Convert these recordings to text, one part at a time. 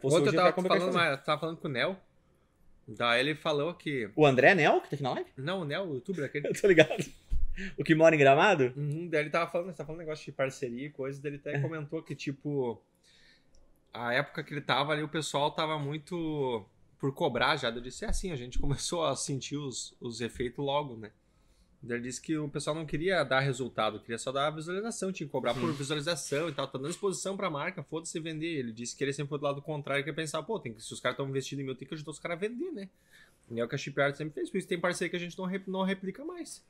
Fosse Outro hoje, eu é tava falando, mas, tava falando com o Nel. Daí ele falou que. O André é Nel, que tá aqui na live? Não, o Nel, o youtuber aquele. eu tô ligado. O que mora em gramado? Uhum, daí ele tava falando, tava tá falando negócio de parceria e coisa, ele até é. comentou que, tipo, a época que ele tava ali, o pessoal tava muito por cobrar já. Eu disse, é assim, a gente começou a sentir os, os efeitos logo, né? Ele disse que o pessoal não queria dar resultado, queria só dar visualização, tinha que cobrar por visualização e tal. Tá dando exposição pra marca, foda-se vender. Ele disse que ele sempre foi do lado contrário, que ia é pensar, pô, tem que, se os caras estão investindo em mim, eu tenho que ajudar os caras a vender, né? E é o que a Chip sempre fez, por isso tem parceria que a gente não, não replica mais.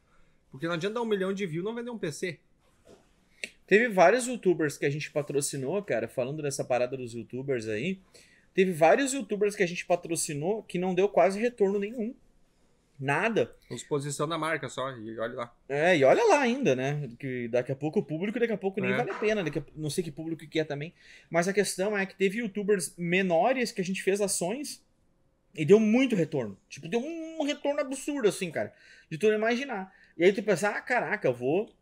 Porque não adianta dar um milhão de views não vender um PC. Teve vários youtubers que a gente patrocinou, cara, falando dessa parada dos youtubers aí. Teve vários youtubers que a gente patrocinou que não deu quase retorno nenhum. Nada. Exposição da marca só, e olha lá. É, e olha lá ainda, né? Que daqui a pouco o público, daqui a pouco nem é. vale a pena. A... não sei que público que é também. Mas a questão é que teve youtubers menores que a gente fez ações e deu muito retorno. Tipo, deu um retorno absurdo, assim, cara. De tu imaginar. E aí tu pensa, ah, caraca, vou.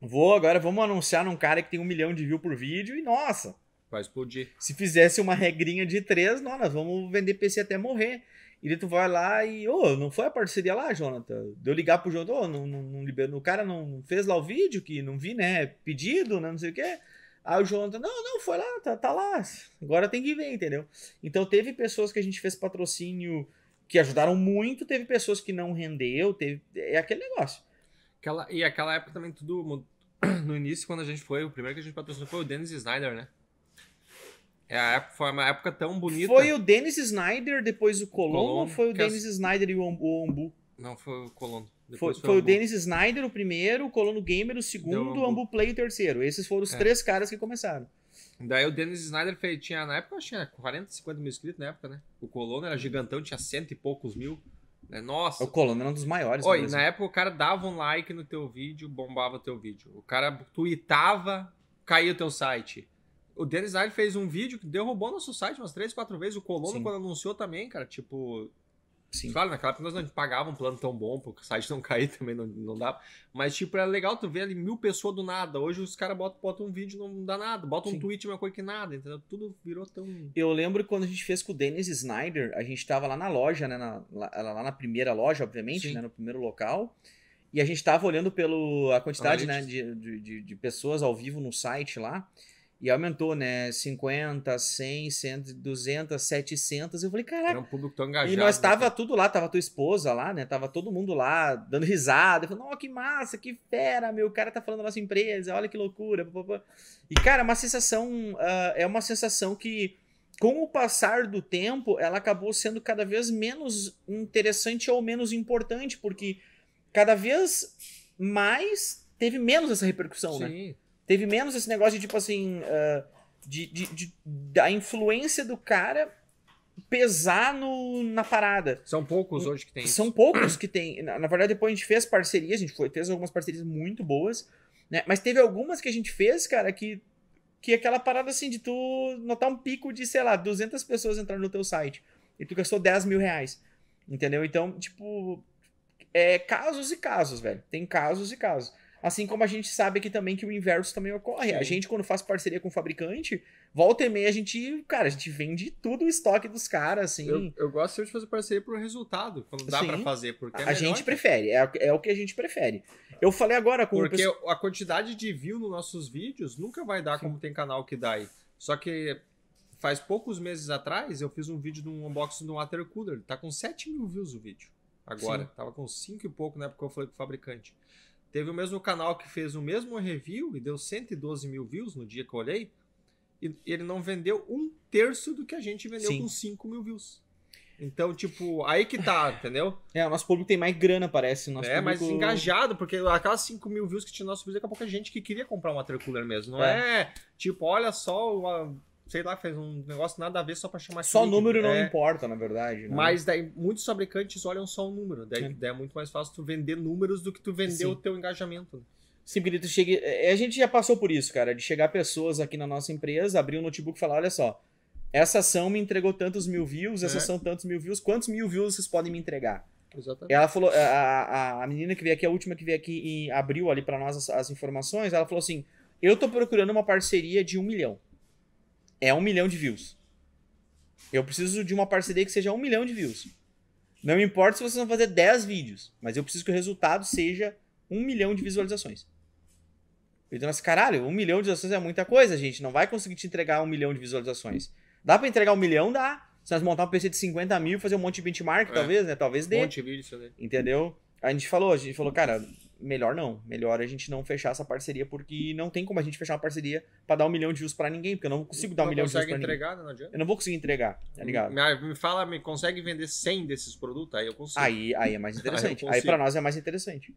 Vou agora, vamos anunciar num cara que tem um milhão de views por vídeo e nossa, Vai explodir. Se fizesse uma regrinha de três, não, nós vamos vender PC até morrer. E daí tu vai lá e, ô, oh, não foi a parceria lá, Jonathan? Deu ligar pro Jonathan, ô, oh, não, não, não liberou, o cara não fez lá o vídeo, que não vi, né? Pedido, né? Não sei o quê. Aí o Jonathan, não, não, foi lá, tá, tá lá. Agora tem que ver, entendeu? Então teve pessoas que a gente fez patrocínio que ajudaram muito, teve pessoas que não rendeu, teve. É aquele negócio. Aquela, e aquela época também tudo. No início, quando a gente foi, o primeiro que a gente patrocinou foi o Dennis Snyder, né? É a época, foi uma época tão bonita. Foi o Dennis Snyder, depois o Colombo, ou foi o é Dennis Snyder e o Ombu Não, foi o Colombo. Foi, foi, o, o Dennis Snyder o primeiro, o Colono Gamer o segundo, o Ambu Play o terceiro. Esses foram os é. três caras que começaram. Daí o Dennis Snyder fez, tinha, na época, tinha que 40, 50 mil inscritos na época, né? O Colono era gigantão, tinha cento e poucos mil. Né? Nossa. O Colono era um dos maiores. Oi, na época o cara dava um like no teu vídeo, bombava teu vídeo. O cara tweetava, caía o teu site. O Dennis Allen fez um vídeo que derrubou nosso site umas três, quatro vezes. O Colono, Sim. quando anunciou também, cara, tipo. Sim. Claro, naquela época nós não pagavam um plano tão bom, porque o site não cair também não, não dava. Mas, tipo, era legal tu ver ali mil pessoas do nada. Hoje os caras botam, botam um vídeo não dá nada. Botam Sim. um tweet, uma coisa que nada, entendeu? Tudo virou tão. Eu lembro quando a gente fez com o Dennis Snyder, a gente tava lá na loja, né? Na, lá, lá na primeira loja, obviamente, Sim. né? No primeiro local. E a gente tava olhando pela quantidade né, de, de, de pessoas ao vivo no site lá. E aumentou, né? 50, 100, 100, 200, 700. Eu falei, caraca. Era um público tão engajado. E nós né, tava tudo lá, tava tua esposa lá, né? Tava todo mundo lá, dando risada. Eu falei, que massa, que fera, meu. O cara tá falando da nossa empresa, olha que loucura. E, cara, é uma sensação. Uh, é uma sensação que, com o passar do tempo, ela acabou sendo cada vez menos interessante ou menos importante, porque cada vez mais teve menos essa repercussão, Sim. né? Sim. Teve menos esse negócio de, tipo assim, uh, de, de, de, da influência do cara pesar no, na parada. São poucos hoje que tem São isso. poucos que tem. Na, na, verdade, depois a gente fez parcerias, a gente foi, fez algumas parcerias muito boas, né? Mas teve algumas que a gente fez, cara, que que aquela parada assim de tu notar um pico de, sei lá, 200 pessoas entrando no teu site e tu gastou 10 mil reais, entendeu? Então, tipo, é casos e casos, velho. Tem casos e casos. Assim como a gente sabe aqui também que o inverso também ocorre. Sim. A gente, quando faz parceria com o fabricante, volta e meia, a gente, cara, a gente vende tudo o estoque dos caras, assim. Eu, eu gosto sempre de fazer parceria pro resultado, quando dá para fazer, porque. É a melhor, gente né? prefere, é, é o que a gente prefere. Eu falei agora com Porque pessoa... a quantidade de view nos nossos vídeos nunca vai dar Sim. como tem canal que dá aí. Só que faz poucos meses atrás eu fiz um vídeo de um unboxing do water cooler. Tá com 7 mil views o vídeo. Agora. Sim. Tava com 5 e pouco na né, época que eu falei com fabricante. Teve o mesmo canal que fez o mesmo review e deu 112 mil views no dia que eu olhei. E ele não vendeu um terço do que a gente vendeu Sim. com 5 mil views. Então, tipo, aí que tá, entendeu? É, o nosso público tem mais grana, parece. Nosso é, público... mais engajado, porque aquelas 5 mil views que tinha no nosso vídeo, daqui a pouco a gente que queria comprar uma tricooler mesmo. Não é. é, tipo, olha só uma sei lá, fez um negócio nada a ver só pra chamar Só clique, número não é. importa, na verdade. Né? Mas daí muitos fabricantes olham só o número. Daí é. daí é, muito mais fácil tu vender números do que tu vender Sim. o teu engajamento. Né? Sim, porque tu chega. É, é, a gente já passou por isso, cara, de chegar pessoas aqui na nossa empresa, abrir um notebook e falar: olha só, essa ação me entregou tantos mil views, essa é. ação tantos mil views, quantos mil views vocês podem me entregar? Exatamente. Ela falou, a, a, a menina que veio aqui, a última que veio aqui e abriu ali para nós as, as informações, ela falou assim: eu tô procurando uma parceria de um milhão é um milhão de views. Eu preciso de uma parceria que seja um milhão de views. Não importa se vocês vão fazer 10 vídeos, mas eu preciso que o resultado seja um milhão de visualizações. Então, mas assim, caralho, um milhão de visualizações é muita coisa, gente. Não vai conseguir te entregar um milhão de visualizações. Dá para entregar um milhão? Dá. Se nós montar um PC de 50 mil, e fazer um monte de benchmark, é. talvez, né? Talvez dê. Um monte de vídeo, Entendeu? A gente falou, a gente falou, cara, melhor não. Melhor a gente não fechar essa parceria, porque não tem como a gente fechar uma parceria para dar um milhão de views para ninguém, porque eu não consigo dar não um milhão de views pra entregar, ninguém. Não adianta. Eu não vou conseguir entregar, tá ligado? Me, me fala, me consegue vender 100 desses produtos? Aí eu consigo. Aí, aí é mais interessante. aí, aí para nós é mais interessante.